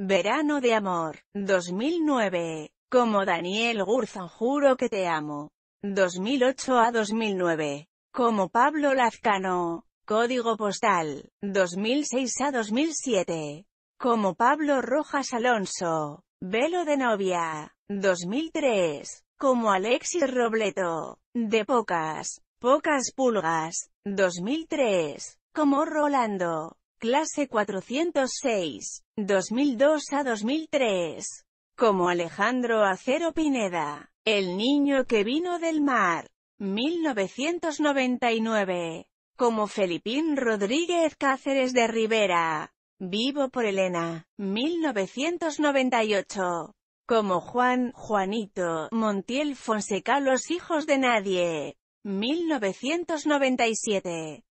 Verano de Amor, 2009. Como Daniel Gurzan, Juro que te amo. 2008 a 2009. Como Pablo Lazcano. Código postal, 2006 a 2007. Como Pablo Rojas Alonso. Velo de novia, 2003. Como Alexis Robleto. De pocas, pocas pulgas, 2003. Como Rolando clase 406, 2002 a 2003. Como Alejandro Acero Pineda, El niño que vino del mar, 1999. Como Felipín Rodríguez Cáceres de Rivera, Vivo por Elena, 1998 como Juan, Juanito, Montiel Fonseca Los hijos de nadie, 1997.